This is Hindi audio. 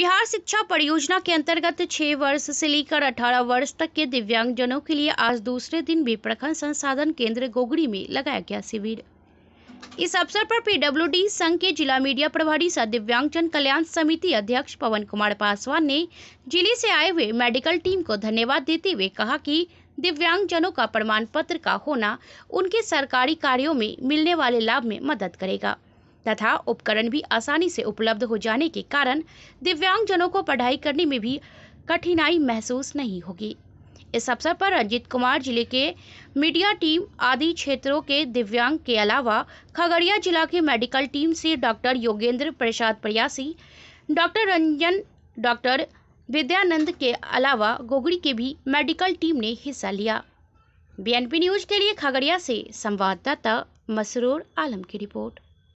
बिहार शिक्षा परियोजना के अंतर्गत छह वर्ष से लेकर अठारह वर्ष तक के दिव्यांगजनों के लिए आज दूसरे दिन भी प्रखंड संसाधन केंद्र गोगड़ी में लगाया गया शिविर इस अवसर पर पीडब्ल्यू संघ के जिला मीडिया प्रभारी सह दिव्यांगजन कल्याण समिति अध्यक्ष पवन कुमार पासवान ने जिले से आए हुए मेडिकल टीम को धन्यवाद देते हुए कहा कि दिव्यांगजनों का प्रमाण पत्र का होना उनके सरकारी कार्यों में मिलने वाले लाभ में मदद करेगा तथा उपकरण भी आसानी से उपलब्ध हो जाने के कारण दिव्यांगजनों को पढ़ाई करने में भी कठिनाई महसूस नहीं होगी इस अवसर पर रंजित कुमार जिले के मीडिया टीम आदि क्षेत्रों के दिव्यांग के अलावा खगड़िया जिला के मेडिकल टीम से doctor Yogendra Prasad Prayasi doctor Ranjan doctor Vidyanand के अलावा गोगड़ी के भी मेडिकल टीम ने हिस्सा लिया बीएनपी न्यूज के लिए खगड़िया से संवाददाता मसरूर आलम की रिपोर्ट